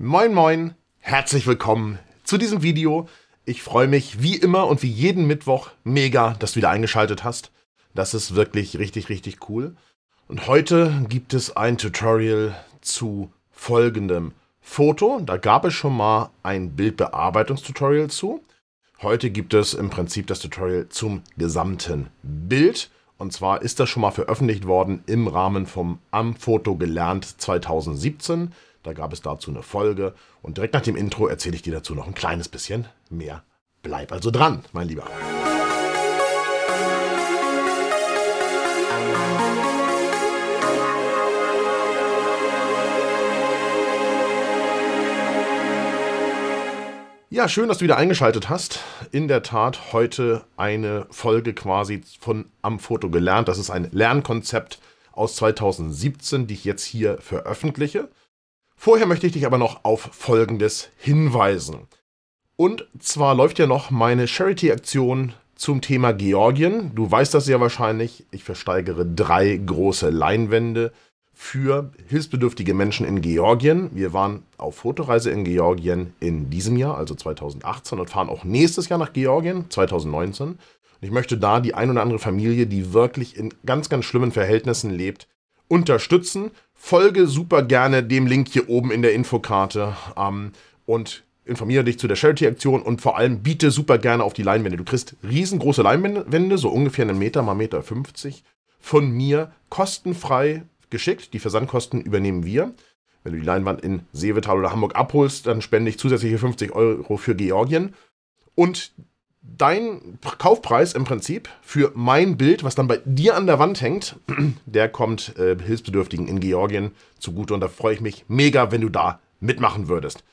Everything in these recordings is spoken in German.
Moin moin, herzlich willkommen zu diesem Video. Ich freue mich wie immer und wie jeden Mittwoch mega, dass du wieder eingeschaltet hast. Das ist wirklich richtig, richtig cool. Und heute gibt es ein Tutorial zu folgendem Foto. Da gab es schon mal ein Bildbearbeitungstutorial zu. Heute gibt es im Prinzip das Tutorial zum gesamten Bild. Und zwar ist das schon mal veröffentlicht worden im Rahmen vom Am Foto gelernt 2017. Da gab es dazu eine Folge und direkt nach dem Intro erzähle ich dir dazu noch ein kleines bisschen mehr. Bleib also dran, mein Lieber. Ja, schön, dass du wieder eingeschaltet hast. In der Tat heute eine Folge quasi von Am Foto gelernt. Das ist ein Lernkonzept aus 2017, die ich jetzt hier veröffentliche. Vorher möchte ich dich aber noch auf Folgendes hinweisen. Und zwar läuft ja noch meine Charity-Aktion zum Thema Georgien. Du weißt das ja wahrscheinlich. Ich versteigere drei große Leinwände für hilfsbedürftige Menschen in Georgien. Wir waren auf Fotoreise in Georgien in diesem Jahr, also 2018, und fahren auch nächstes Jahr nach Georgien, 2019. Und ich möchte da die ein oder andere Familie, die wirklich in ganz, ganz schlimmen Verhältnissen lebt, unterstützen folge super gerne dem Link hier oben in der Infokarte ähm, und informiere dich zu der Charity-Aktion und vor allem biete super gerne auf die Leinwände. Du kriegst riesengroße Leinwände, so ungefähr einen Meter mal Meter 50, von mir kostenfrei geschickt. Die Versandkosten übernehmen wir. Wenn du die Leinwand in Seevetal oder Hamburg abholst, dann spende ich zusätzliche 50 Euro für Georgien. Und dein Kaufpreis im Prinzip für mein Bild, was dann bei dir an der Wand hängt, der kommt äh, Hilfsbedürftigen in Georgien zugute und da freue ich mich mega, wenn du da mitmachen würdest.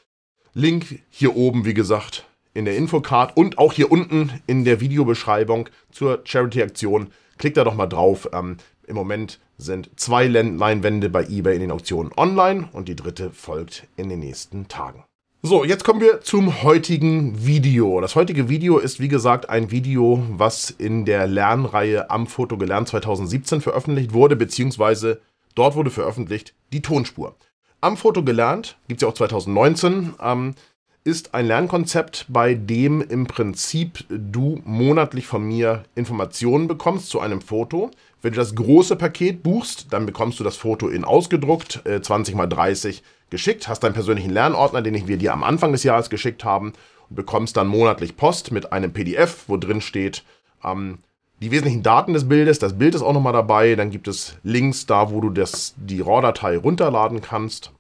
Link hier oben, wie gesagt, in der Infocard und auch hier unten in der Videobeschreibung zur Charity-Aktion. Klick da doch mal drauf. Ähm, Im Moment sind zwei Leinwände bei eBay in den Auktionen online und die dritte folgt in den nächsten Tagen. So, jetzt kommen wir zum heutigen Video. Das heutige Video ist, wie gesagt, ein Video, was in der Lernreihe Am Foto gelernt 2017 veröffentlicht wurde, beziehungsweise dort wurde veröffentlicht die Tonspur. Am Foto gelernt, gibt es ja auch 2019, ähm, ist ein Lernkonzept, bei dem im Prinzip du monatlich von mir Informationen bekommst zu einem Foto. Wenn du das große Paket buchst, dann bekommst du das Foto in ausgedruckt, äh, 20 x 30 geschickt, hast deinen persönlichen Lernordner, den wir dir am Anfang des Jahres geschickt haben und bekommst dann monatlich Post mit einem PDF, wo drin steht, ähm, die wesentlichen Daten des Bildes, das Bild ist auch nochmal dabei, dann gibt es Links da, wo du das, die RAW-Datei runterladen kannst,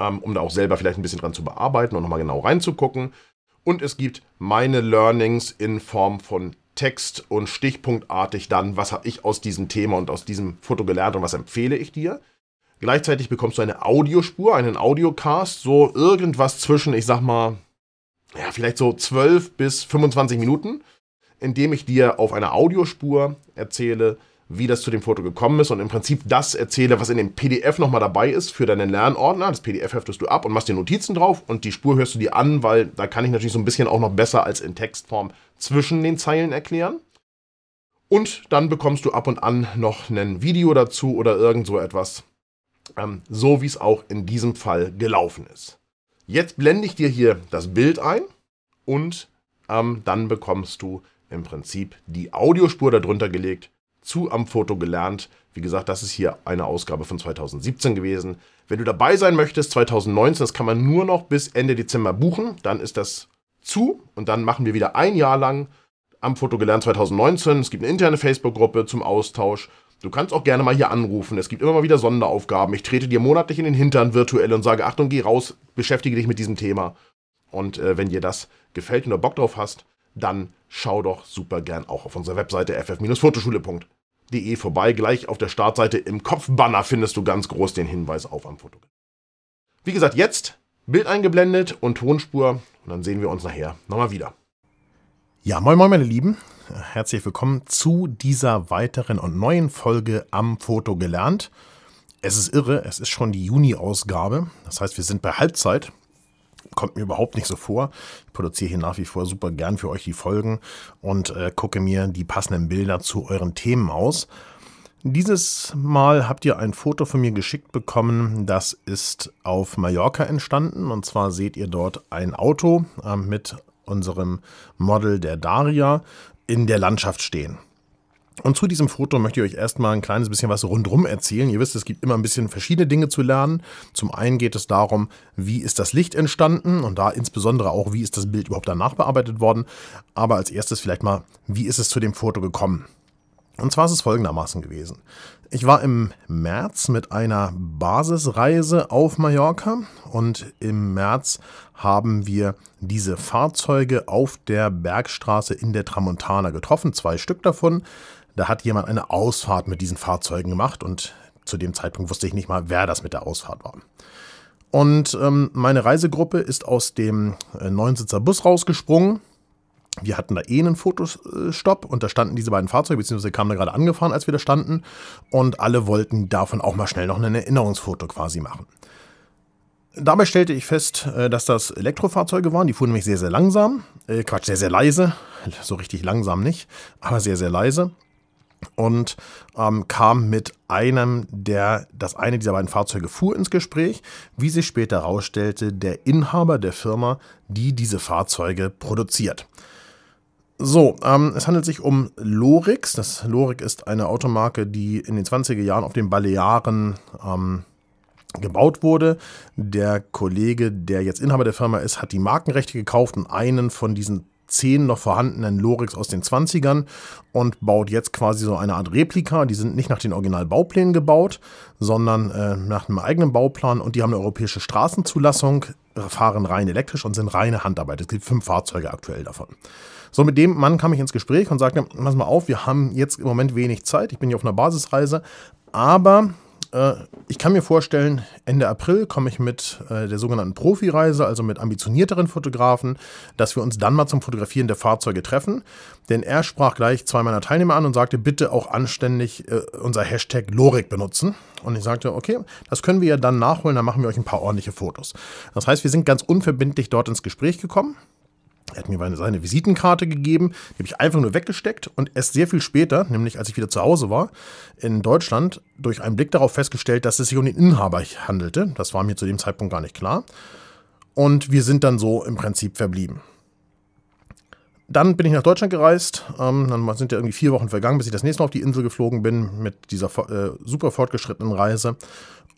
ähm, um da auch selber vielleicht ein bisschen dran zu bearbeiten und nochmal genau reinzugucken. Und es gibt meine Learnings in Form von Text und stichpunktartig dann, was habe ich aus diesem Thema und aus diesem Foto gelernt und was empfehle ich dir. Gleichzeitig bekommst du eine Audiospur, einen Audiocast, so irgendwas zwischen, ich sag mal, ja, vielleicht so 12 bis 25 Minuten, indem ich dir auf einer Audiospur erzähle, wie das zu dem Foto gekommen ist und im Prinzip das erzähle, was in dem PDF nochmal dabei ist für deinen Lernordner. Das PDF heftest du ab und machst dir Notizen drauf und die Spur hörst du dir an, weil da kann ich natürlich so ein bisschen auch noch besser als in Textform zwischen den Zeilen erklären. Und dann bekommst du ab und an noch ein Video dazu oder irgend so etwas, ähm, so wie es auch in diesem Fall gelaufen ist. Jetzt blende ich dir hier das Bild ein und ähm, dann bekommst du im Prinzip die Audiospur darunter gelegt zu am Foto gelernt. Wie gesagt, das ist hier eine Ausgabe von 2017 gewesen. Wenn du dabei sein möchtest, 2019, das kann man nur noch bis Ende Dezember buchen, dann ist das zu und dann machen wir wieder ein Jahr lang am Foto gelernt 2019. Es gibt eine interne Facebook-Gruppe zum Austausch Du kannst auch gerne mal hier anrufen. Es gibt immer mal wieder Sonderaufgaben. Ich trete dir monatlich in den Hintern virtuell und sage, Achtung, geh raus, beschäftige dich mit diesem Thema. Und äh, wenn dir das gefällt und du Bock drauf hast, dann schau doch super gern auch auf unserer Webseite ff-fotoschule.de vorbei. Gleich auf der Startseite im Kopfbanner findest du ganz groß den Hinweis auf am Foto. Wie gesagt, jetzt Bild eingeblendet und Tonspur. Und dann sehen wir uns nachher nochmal wieder. Ja, moin moin meine Lieben. Herzlich willkommen zu dieser weiteren und neuen Folge am Foto gelernt. Es ist irre, es ist schon die Juni-Ausgabe. Das heißt, wir sind bei Halbzeit. Kommt mir überhaupt nicht so vor. Ich produziere hier nach wie vor super gern für euch die Folgen und äh, gucke mir die passenden Bilder zu euren Themen aus. Dieses Mal habt ihr ein Foto von mir geschickt bekommen. Das ist auf Mallorca entstanden. Und zwar seht ihr dort ein Auto äh, mit unserem Model der Daria in der Landschaft stehen. Und zu diesem Foto möchte ich euch erstmal ein kleines bisschen was rundherum erzählen. Ihr wisst, es gibt immer ein bisschen verschiedene Dinge zu lernen. Zum einen geht es darum, wie ist das Licht entstanden und da insbesondere auch, wie ist das Bild überhaupt danach bearbeitet worden. Aber als erstes vielleicht mal, wie ist es zu dem Foto gekommen? Und zwar ist es folgendermaßen gewesen. Ich war im März mit einer Basisreise auf Mallorca und im März haben wir diese Fahrzeuge auf der Bergstraße in der Tramontana getroffen, zwei Stück davon. Da hat jemand eine Ausfahrt mit diesen Fahrzeugen gemacht und zu dem Zeitpunkt wusste ich nicht mal, wer das mit der Ausfahrt war. Und ähm, meine Reisegruppe ist aus dem äh, Neunsitzer Bus rausgesprungen wir hatten da eh einen Fotostopp und da standen diese beiden Fahrzeuge, beziehungsweise kamen da gerade angefahren, als wir da standen. Und alle wollten davon auch mal schnell noch ein Erinnerungsfoto quasi machen. Dabei stellte ich fest, äh, dass das Elektrofahrzeuge waren. Die fuhren nämlich sehr, sehr langsam. Äh, Quatsch, sehr, sehr leise. So richtig langsam nicht, aber sehr, sehr leise. Und ähm, kam mit einem der, das eine dieser beiden Fahrzeuge fuhr ins Gespräch, wie sich später herausstellte, der Inhaber der Firma, die diese Fahrzeuge produziert. So, ähm, es handelt sich um Lorix. Das Lorix ist eine Automarke, die in den 20er Jahren auf den Balearen ähm, gebaut wurde. Der Kollege, der jetzt Inhaber der Firma ist, hat die Markenrechte gekauft und einen von diesen zehn noch vorhandenen Lorix aus den 20ern und baut jetzt quasi so eine Art Replika. Die sind nicht nach den Originalbauplänen gebaut, sondern äh, nach einem eigenen Bauplan und die haben eine europäische Straßenzulassung, fahren rein elektrisch und sind reine Handarbeit. Es gibt fünf Fahrzeuge aktuell davon. So, mit dem Mann kam ich ins Gespräch und sagte, pass mal auf, wir haben jetzt im Moment wenig Zeit, ich bin hier auf einer Basisreise, aber äh, ich kann mir vorstellen, Ende April komme ich mit äh, der sogenannten Profireise, also mit ambitionierteren Fotografen, dass wir uns dann mal zum Fotografieren der Fahrzeuge treffen. Denn er sprach gleich zwei meiner Teilnehmer an und sagte, bitte auch anständig äh, unser Hashtag Lorik benutzen. Und ich sagte, okay, das können wir ja dann nachholen, dann machen wir euch ein paar ordentliche Fotos. Das heißt, wir sind ganz unverbindlich dort ins Gespräch gekommen. Er hat mir seine Visitenkarte gegeben, die habe ich einfach nur weggesteckt und erst sehr viel später, nämlich als ich wieder zu Hause war, in Deutschland, durch einen Blick darauf festgestellt, dass es sich um den Inhaber handelte. Das war mir zu dem Zeitpunkt gar nicht klar. Und wir sind dann so im Prinzip verblieben dann bin ich nach Deutschland gereist. Ähm, dann sind ja irgendwie vier Wochen vergangen, bis ich das nächste Mal auf die Insel geflogen bin mit dieser äh, super fortgeschrittenen Reise.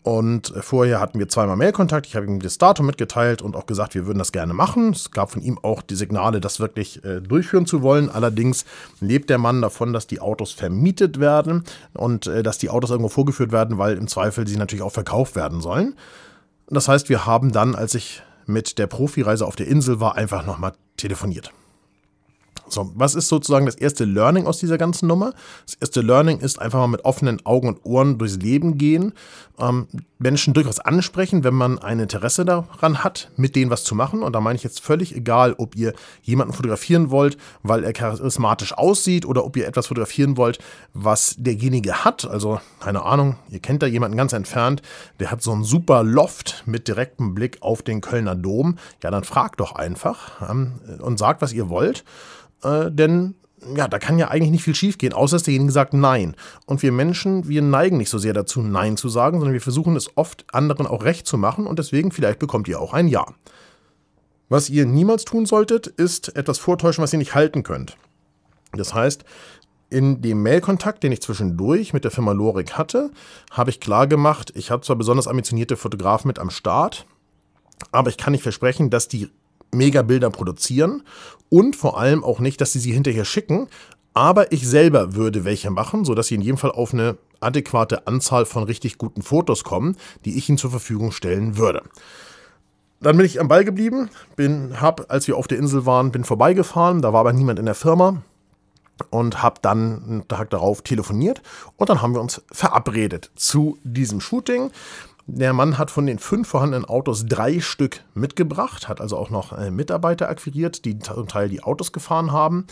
Und äh, vorher hatten wir zweimal Mailkontakt. Ich habe ihm das Datum mitgeteilt und auch gesagt, wir würden das gerne machen. Es gab von ihm auch die Signale, das wirklich äh, durchführen zu wollen. Allerdings lebt der Mann davon, dass die Autos vermietet werden und äh, dass die Autos irgendwo vorgeführt werden, weil im Zweifel sie natürlich auch verkauft werden sollen. Das heißt, wir haben dann, als ich mit der Profireise auf der Insel war, einfach nochmal telefoniert. So, was ist sozusagen das erste Learning aus dieser ganzen Nummer? Das erste Learning ist einfach mal mit offenen Augen und Ohren durchs Leben gehen, ähm, Menschen durchaus ansprechen, wenn man ein Interesse daran hat, mit denen was zu machen. Und da meine ich jetzt völlig egal, ob ihr jemanden fotografieren wollt, weil er charismatisch aussieht oder ob ihr etwas fotografieren wollt, was derjenige hat. Also, keine Ahnung, ihr kennt da jemanden ganz entfernt, der hat so einen super Loft mit direktem Blick auf den Kölner Dom. Ja, dann fragt doch einfach ähm, und sagt, was ihr wollt äh, denn ja, da kann ja eigentlich nicht viel schiefgehen, außer dass derjenige sagt Nein. Und wir Menschen, wir neigen nicht so sehr dazu, Nein zu sagen, sondern wir versuchen es oft anderen auch recht zu machen und deswegen vielleicht bekommt ihr auch ein Ja. Was ihr niemals tun solltet, ist etwas vortäuschen, was ihr nicht halten könnt. Das heißt, in dem Mailkontakt, den ich zwischendurch mit der Firma Lorik hatte, habe ich klar gemacht, ich habe zwar besonders ambitionierte Fotografen mit am Start, aber ich kann nicht versprechen, dass die mega Bilder produzieren und vor allem auch nicht, dass sie sie hinterher schicken, aber ich selber würde welche machen, sodass sie in jedem Fall auf eine adäquate Anzahl von richtig guten Fotos kommen, die ich ihnen zur Verfügung stellen würde. Dann bin ich am Ball geblieben, bin, hab, als wir auf der Insel waren, bin vorbeigefahren, da war aber niemand in der Firma und habe dann einen Tag darauf telefoniert und dann haben wir uns verabredet zu diesem Shooting. Der Mann hat von den fünf vorhandenen Autos drei Stück mitgebracht, hat also auch noch äh, Mitarbeiter akquiriert, die zum Teil die Autos gefahren haben.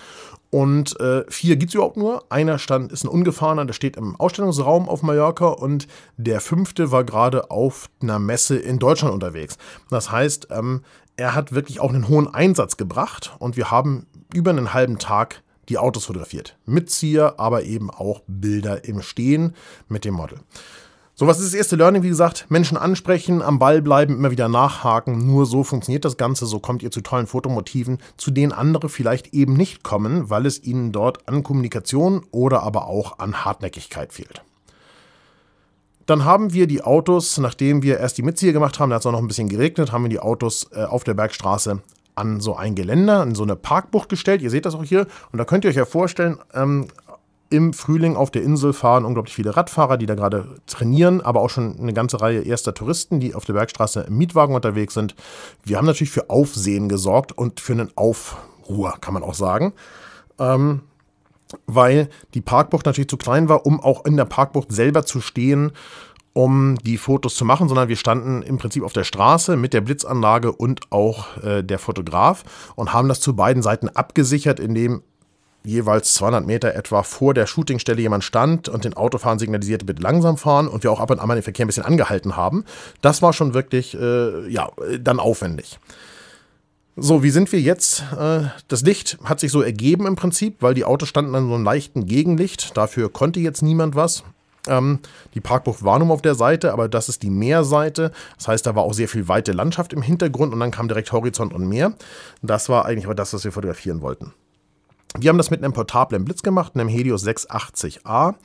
Und äh, vier gibt es überhaupt nur. Einer stand, ist ein ungefahrener, der steht im Ausstellungsraum auf Mallorca und der fünfte war gerade auf einer Messe in Deutschland unterwegs. Das heißt, ähm, er hat wirklich auch einen hohen Einsatz gebracht und wir haben über einen halben Tag die Autos fotografiert. Mit Zier, aber eben auch Bilder im Stehen mit dem Model. Sowas ist das erste Learning, wie gesagt. Menschen ansprechen, am Ball bleiben, immer wieder nachhaken. Nur so funktioniert das Ganze, so kommt ihr zu tollen Fotomotiven, zu denen andere vielleicht eben nicht kommen, weil es ihnen dort an Kommunikation oder aber auch an Hartnäckigkeit fehlt. Dann haben wir die Autos, nachdem wir erst die Mitzieher gemacht haben, da hat es auch noch ein bisschen geregnet, haben wir die Autos äh, auf der Bergstraße an so ein Geländer, an so eine Parkbucht gestellt. Ihr seht das auch hier. Und da könnt ihr euch ja vorstellen, ähm, im Frühling auf der Insel fahren unglaublich viele Radfahrer, die da gerade trainieren, aber auch schon eine ganze Reihe erster Touristen, die auf der Bergstraße im Mietwagen unterwegs sind. Wir haben natürlich für Aufsehen gesorgt und für einen Aufruhr, kann man auch sagen. Ähm, weil die Parkbucht natürlich zu klein war, um auch in der Parkbucht selber zu stehen, um die Fotos zu machen, sondern wir standen im Prinzip auf der Straße mit der Blitzanlage und auch äh, der Fotograf und haben das zu beiden Seiten abgesichert, indem jeweils 200 Meter etwa vor der Shootingstelle jemand stand und den Autofahren signalisierte, bitte langsam fahren und wir auch ab und an mal den Verkehr ein bisschen angehalten haben. Das war schon wirklich, äh, ja, dann aufwendig. So, wie sind wir jetzt? Äh, das Licht hat sich so ergeben im Prinzip, weil die Autos standen an so einem leichten Gegenlicht. Dafür konnte jetzt niemand was. Ähm, die Parkbucht war nun auf der Seite, aber das ist die Meerseite. Das heißt, da war auch sehr viel weite Landschaft im Hintergrund und dann kam direkt Horizont und Meer. Das war eigentlich aber das, was wir fotografieren wollten. Wir haben das mit einem portablen Blitz gemacht, einem Helios 680A,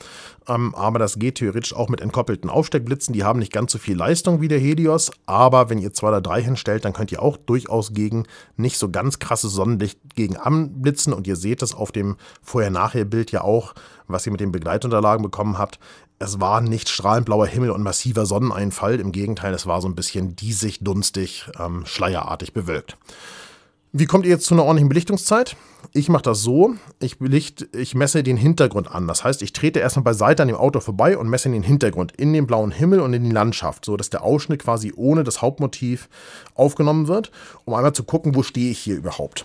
ähm, aber das geht theoretisch auch mit entkoppelten Aufsteckblitzen. Die haben nicht ganz so viel Leistung wie der Helios, aber wenn ihr zwei oder drei hinstellt, dann könnt ihr auch durchaus gegen nicht so ganz krasses Sonnenlicht gegen anblitzen und ihr seht das auf dem Vorher-Nachher-Bild ja auch, was ihr mit den Begleitunterlagen bekommen habt. Es war nicht strahlend blauer Himmel und massiver Sonneneinfall, im Gegenteil, es war so ein bisschen diesig, dunstig, ähm, schleierartig bewölkt. Wie kommt ihr jetzt zu einer ordentlichen Belichtungszeit? Ich mache das so, ich, belicht, ich messe den Hintergrund an. Das heißt, ich trete erstmal beiseite an dem Auto vorbei und messe den Hintergrund in den blauen Himmel und in die Landschaft, sodass der Ausschnitt quasi ohne das Hauptmotiv aufgenommen wird, um einmal zu gucken, wo stehe ich hier überhaupt.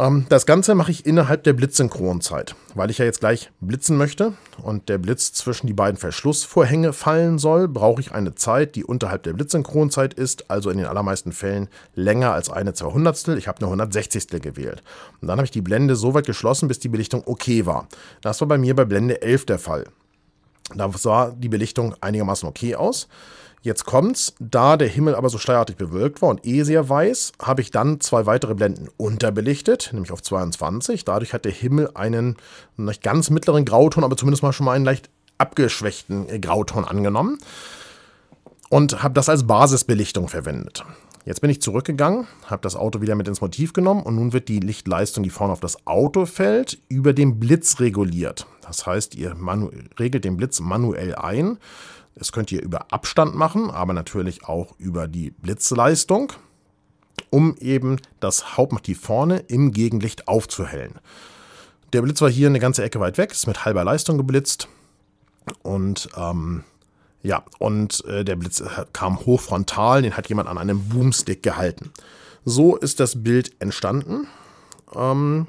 Ähm, das Ganze mache ich innerhalb der Blitzsynchronzeit, weil ich ja jetzt gleich blitzen möchte und der Blitz zwischen die beiden Verschlussvorhänge fallen soll, brauche ich eine Zeit, die unterhalb der Blitzsynchronzeit ist, also in den allermeisten Fällen länger als eine 200. Ich habe eine 160. gewählt. Und dann habe ich die Blende so weit geschlossen, bis die Belichtung okay war. Das war bei mir bei Blende 11 der Fall. Da sah die Belichtung einigermaßen okay aus. Jetzt kommt's, da der Himmel aber so schleierartig bewölkt war und eh sehr weiß, habe ich dann zwei weitere Blenden unterbelichtet, nämlich auf 22. Dadurch hat der Himmel einen nicht ganz mittleren Grauton, aber zumindest mal schon mal einen leicht abgeschwächten äh, Grauton angenommen und habe das als Basisbelichtung verwendet. Jetzt bin ich zurückgegangen, habe das Auto wieder mit ins Motiv genommen und nun wird die Lichtleistung, die vorne auf das Auto fällt, über den Blitz reguliert. Das heißt, ihr regelt den Blitz manuell ein. Das könnt ihr über Abstand machen, aber natürlich auch über die Blitzleistung, um eben das Hauptmotiv vorne im Gegenlicht aufzuhellen. Der Blitz war hier eine ganze Ecke weit weg, ist mit halber Leistung geblitzt. Und ähm, ja, und äh, der Blitz äh, kam hochfrontal, den hat jemand an einem Boomstick gehalten. So ist das Bild entstanden. Ähm,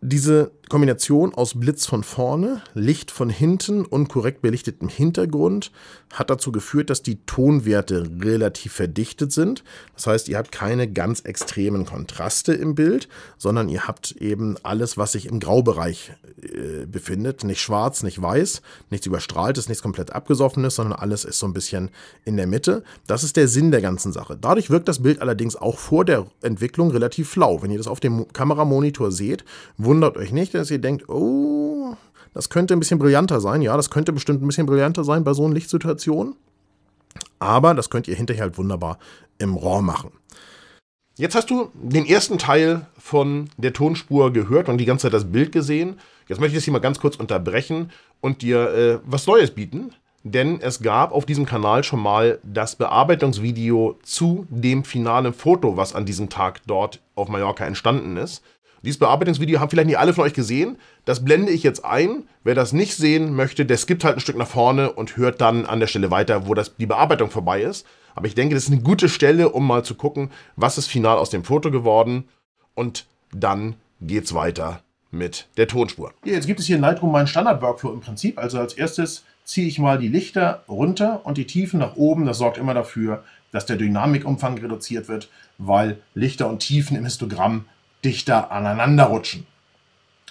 diese Kombination aus Blitz von vorne, Licht von hinten und korrekt belichtetem Hintergrund hat dazu geführt, dass die Tonwerte relativ verdichtet sind. Das heißt, ihr habt keine ganz extremen Kontraste im Bild, sondern ihr habt eben alles, was sich im Graubereich äh, befindet. Nicht schwarz, nicht weiß, nichts überstrahltes, nichts komplett abgesoffenes, sondern alles ist so ein bisschen in der Mitte. Das ist der Sinn der ganzen Sache. Dadurch wirkt das Bild allerdings auch vor der Entwicklung relativ flau. Wenn ihr das auf dem Kameramonitor seht, wo Wundert euch nicht, dass ihr denkt, oh, das könnte ein bisschen brillanter sein. Ja, das könnte bestimmt ein bisschen brillanter sein bei so einer Lichtsituation. Aber das könnt ihr hinterher halt wunderbar im RAW machen. Jetzt hast du den ersten Teil von der Tonspur gehört und die ganze Zeit das Bild gesehen. Jetzt möchte ich das hier mal ganz kurz unterbrechen und dir äh, was Neues bieten, denn es gab auf diesem Kanal schon mal das Bearbeitungsvideo zu dem finalen Foto, was an diesem Tag dort auf Mallorca entstanden ist. Dieses Bearbeitungsvideo haben vielleicht nicht alle von euch gesehen. Das blende ich jetzt ein. Wer das nicht sehen möchte, der skippt halt ein Stück nach vorne und hört dann an der Stelle weiter, wo das, die Bearbeitung vorbei ist. Aber ich denke, das ist eine gute Stelle, um mal zu gucken, was ist final aus dem Foto geworden. Und dann geht's weiter mit der Tonspur. Ja, jetzt gibt es hier in Lightroom meinen Standard-Workflow im Prinzip. Also als erstes ziehe ich mal die Lichter runter und die Tiefen nach oben. Das sorgt immer dafür, dass der Dynamikumfang reduziert wird, weil Lichter und Tiefen im Histogramm dichter aneinander rutschen.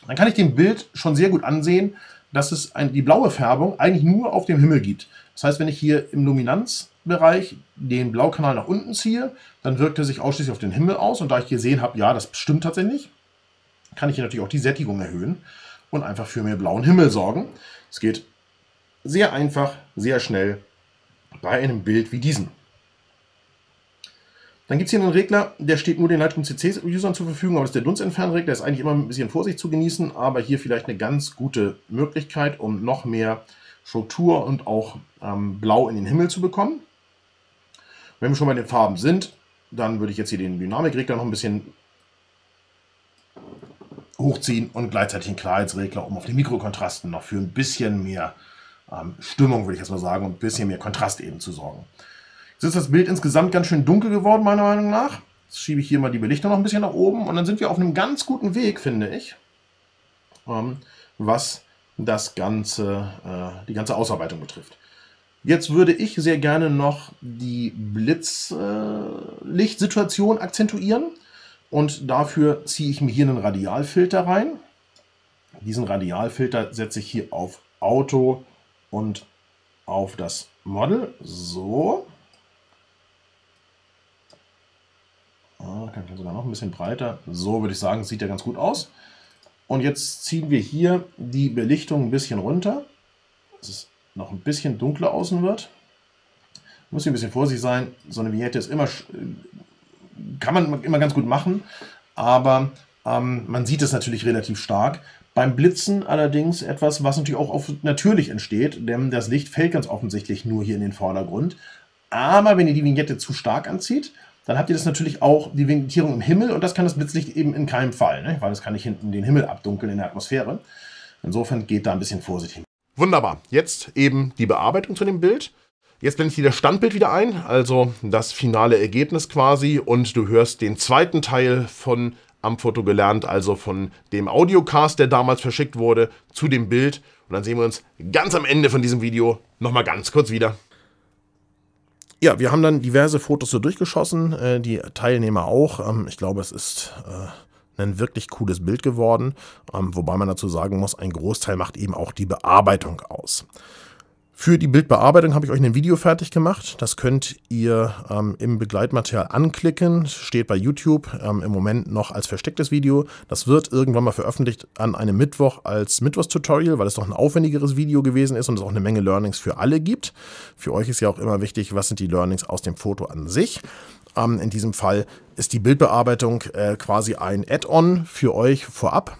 Dann kann ich dem Bild schon sehr gut ansehen, dass es die blaue Färbung eigentlich nur auf dem Himmel gibt. Das heißt, wenn ich hier im Luminanzbereich den Blaukanal nach unten ziehe, dann wirkt er sich ausschließlich auf den Himmel aus. Und da ich gesehen habe, ja, das stimmt tatsächlich, kann ich hier natürlich auch die Sättigung erhöhen und einfach für mehr blauen Himmel sorgen. Es geht sehr einfach, sehr schnell bei einem Bild wie diesem. Dann gibt es hier einen Regler, der steht nur den Lightroom CC-Usern zur Verfügung, aber das ist der Dunstentfernregler, der ist eigentlich immer ein bisschen Vorsicht zu genießen, aber hier vielleicht eine ganz gute Möglichkeit, um noch mehr Struktur und auch ähm, Blau in den Himmel zu bekommen. Wenn wir schon bei den Farben sind, dann würde ich jetzt hier den Dynamikregler noch ein bisschen hochziehen und gleichzeitig den Klarheitsregler, um auf den Mikrokontrasten noch für ein bisschen mehr ähm, Stimmung, würde ich jetzt mal sagen, und ein bisschen mehr Kontrast eben zu sorgen. Jetzt ist das Bild insgesamt ganz schön dunkel geworden, meiner Meinung nach. Jetzt schiebe ich hier mal die Belichtung noch ein bisschen nach oben und dann sind wir auf einem ganz guten Weg, finde ich, ähm, was das ganze, äh, die ganze Ausarbeitung betrifft. Jetzt würde ich sehr gerne noch die Blitzlichtsituation äh, akzentuieren und dafür ziehe ich mir hier einen Radialfilter rein. Diesen Radialfilter setze ich hier auf Auto und auf das Model. So. Ah, kann ich sogar also noch ein bisschen breiter. So würde ich sagen, sieht ja ganz gut aus. Und jetzt ziehen wir hier die Belichtung ein bisschen runter, dass es noch ein bisschen dunkler außen wird. Muss hier ein bisschen vorsichtig sein. So eine Vignette ist immer, kann man immer ganz gut machen, aber ähm, man sieht es natürlich relativ stark. Beim Blitzen allerdings etwas, was natürlich auch auf natürlich entsteht, denn das Licht fällt ganz offensichtlich nur hier in den Vordergrund. Aber wenn ihr die Vignette zu stark anzieht, dann habt ihr das natürlich auch, die Vignettierung im Himmel und das kann das Blitzlicht eben in keinem Fall, ne? weil das kann nicht hinten den Himmel abdunkeln in der Atmosphäre. Insofern geht da ein bisschen vorsichtig. Wunderbar. Jetzt eben die Bearbeitung zu dem Bild. Jetzt blende ich dir das Standbild wieder ein, also das finale Ergebnis quasi und du hörst den zweiten Teil von am Foto gelernt, also von dem Audiocast, der damals verschickt wurde, zu dem Bild. Und dann sehen wir uns ganz am Ende von diesem Video nochmal ganz kurz wieder ja, wir haben dann diverse Fotos so durchgeschossen, äh, die Teilnehmer auch. Ähm, ich glaube, es ist äh, ein wirklich cooles Bild geworden, ähm, wobei man dazu sagen muss, ein Großteil macht eben auch die Bearbeitung aus. Für die Bildbearbeitung habe ich euch ein Video fertig gemacht. Das könnt ihr ähm, im Begleitmaterial anklicken. Steht bei YouTube ähm, im Moment noch als verstecktes Video. Das wird irgendwann mal veröffentlicht an einem Mittwoch als Mittwochstutorial, weil es noch ein aufwendigeres Video gewesen ist und es auch eine Menge Learnings für alle gibt. Für euch ist ja auch immer wichtig, was sind die Learnings aus dem Foto an sich. Ähm, in diesem Fall ist die Bildbearbeitung äh, quasi ein Add-on für euch vorab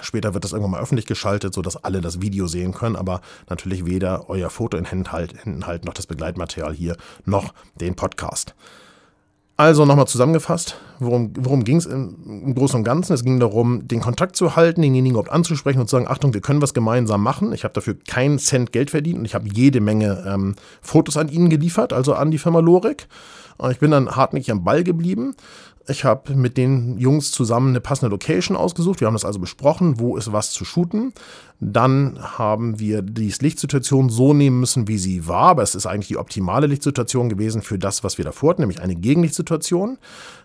Später wird das irgendwann mal öffentlich geschaltet, sodass alle das Video sehen können, aber natürlich weder euer Foto in Händen halt, halten, halt, noch das Begleitmaterial hier, noch den Podcast. Also nochmal zusammengefasst, worum, worum ging es im, im, Großen und Ganzen? Es ging darum, den Kontakt zu halten, denjenigen überhaupt anzusprechen und zu sagen, Achtung, wir können was gemeinsam machen. Ich habe dafür keinen Cent Geld verdient und ich habe jede Menge ähm, Fotos an Ihnen geliefert, also an die Firma Lorik. Ich bin dann hartnäckig am Ball geblieben ich habe mit den Jungs zusammen eine passende Location ausgesucht. Wir haben das also besprochen, wo ist was zu shooten. Dann haben wir die Lichtsituation so nehmen müssen, wie sie war, aber es ist eigentlich die optimale Lichtsituation gewesen für das, was wir davor hatten, nämlich eine Gegenlichtsituation.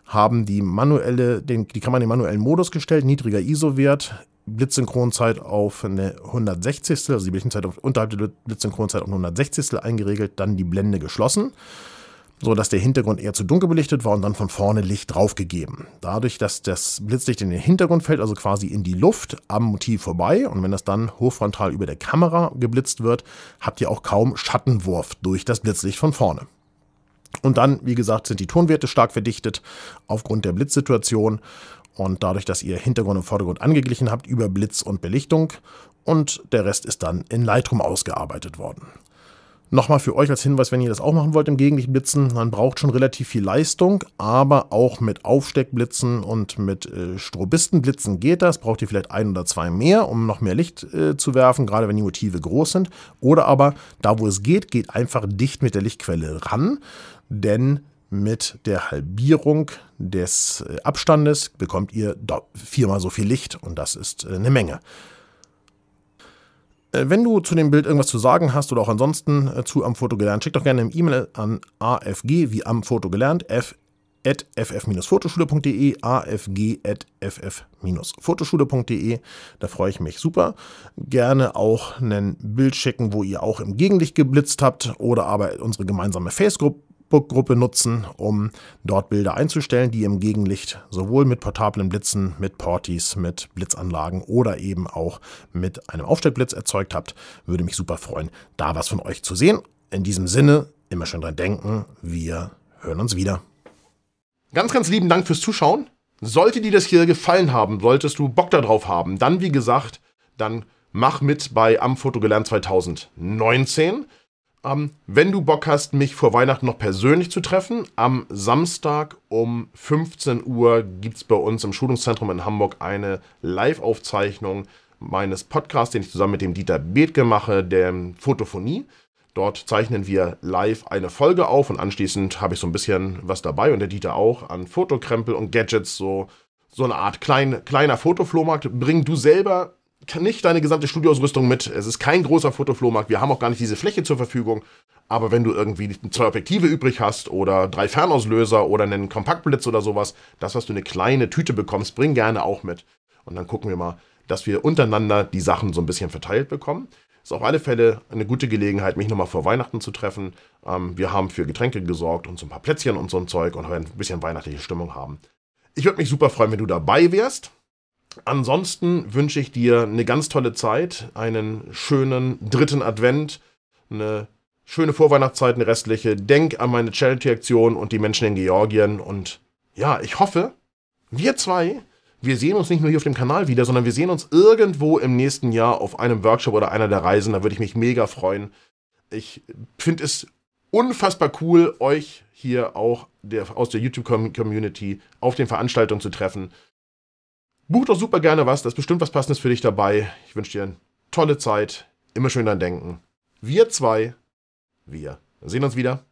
Haben die manuelle, den, die kann in den manuellen Modus gestellt, niedriger ISO-Wert, Blitzsynchronzeit auf eine 160. Also die Blindzeit unterhalb der Blitzsynchronzeit auf eine 160. eingeregelt, dann die Blende geschlossen so dass der Hintergrund eher zu dunkel belichtet war und dann von vorne Licht draufgegeben. Dadurch, dass das Blitzlicht in den Hintergrund fällt, also quasi in die Luft am Motiv vorbei und wenn das dann hochfrontal über der Kamera geblitzt wird, habt ihr auch kaum Schattenwurf durch das Blitzlicht von vorne. Und dann, wie gesagt, sind die Tonwerte stark verdichtet aufgrund der Blitzsituation und dadurch, dass ihr Hintergrund und Vordergrund angeglichen habt über Blitz und Belichtung und der Rest ist dann in Lightroom ausgearbeitet worden. Nochmal für euch als Hinweis, wenn ihr das auch machen wollt im Gegenlichtblitzen, man braucht schon relativ viel Leistung, aber auch mit Aufsteckblitzen und mit äh, Strobistenblitzen geht das. Braucht ihr vielleicht ein oder zwei mehr, um noch mehr Licht äh, zu werfen, gerade wenn die Motive groß sind. Oder aber da, wo es geht, geht einfach dicht mit der Lichtquelle ran, denn mit der Halbierung des äh, Abstandes bekommt ihr viermal so viel Licht und das ist äh, eine Menge. Äh, wenn du zu dem Bild irgendwas zu sagen hast oder auch ansonsten äh, zu am Foto gelernt, schick doch gerne eine E-Mail an afg wie am Foto gelernt, ff-fotoschule.de, afg at ff-fotoschule.de. E. Da freue ich mich super. Gerne auch ein Bild schicken, wo ihr auch im Gegenlicht geblitzt habt oder aber unsere gemeinsame Facebook Facebook-Gruppe nutzen, um dort Bilder einzustellen, die im Gegenlicht sowohl mit portablen Blitzen, mit Portis, mit Blitzanlagen oder eben auch mit einem Aufstellblitz erzeugt habt. Würde mich super freuen, da was von euch zu sehen. In diesem Sinne, immer schön dran denken, wir hören uns wieder. Ganz, ganz lieben Dank fürs Zuschauen. Sollte dir das hier gefallen haben, solltest du Bock darauf haben, dann wie gesagt, dann mach mit bei Am Foto gelernt 2019. Ähm, wenn du Bock hast, mich vor Weihnachten noch persönlich zu treffen, am Samstag um 15 Uhr gibt es bei uns im Schulungszentrum in Hamburg eine Live-Aufzeichnung meines Podcasts, den ich zusammen mit dem Dieter Bethke mache, der Fotophonie. Dort zeichnen wir live eine Folge auf und anschließend habe ich so ein bisschen was dabei und der Dieter auch an Fotokrempel und Gadgets, so, so eine Art klein, kleiner Fotoflohmarkt. Bring du selber nicht deine gesamte Studioausrüstung mit. Es ist kein großer Fotoflohmarkt. Wir haben auch gar nicht diese Fläche zur Verfügung. Aber wenn du irgendwie zwei Objektive übrig hast oder drei Fernauslöser oder einen Kompaktblitz oder sowas, das, was du eine kleine Tüte bekommst, bring gerne auch mit. Und dann gucken wir mal, dass wir untereinander die Sachen so ein bisschen verteilt bekommen. Ist auf alle Fälle eine gute Gelegenheit, mich nochmal vor Weihnachten zu treffen. Ähm, wir haben für Getränke gesorgt und so ein paar Plätzchen und so ein Zeug und ein bisschen weihnachtliche Stimmung haben. Ich würde mich super freuen, wenn du dabei wärst. Ansonsten wünsche ich dir eine ganz tolle Zeit, einen schönen dritten Advent, eine schöne Vorweihnachtszeit, eine restliche. Denk an meine Charity-Aktion und die Menschen in Georgien. Und ja, ich hoffe, wir zwei, wir sehen uns nicht nur hier auf dem Kanal wieder, sondern wir sehen uns irgendwo im nächsten Jahr auf einem Workshop oder einer der Reisen. Da würde ich mich mega freuen. Ich finde es unfassbar cool, euch hier auch der, aus der YouTube-Community auf den Veranstaltungen zu treffen. Buch doch super gerne was, da ist bestimmt was Passendes für dich dabei. Ich wünsche dir eine tolle Zeit, immer schön dein denken. Wir zwei, wir sehen uns wieder.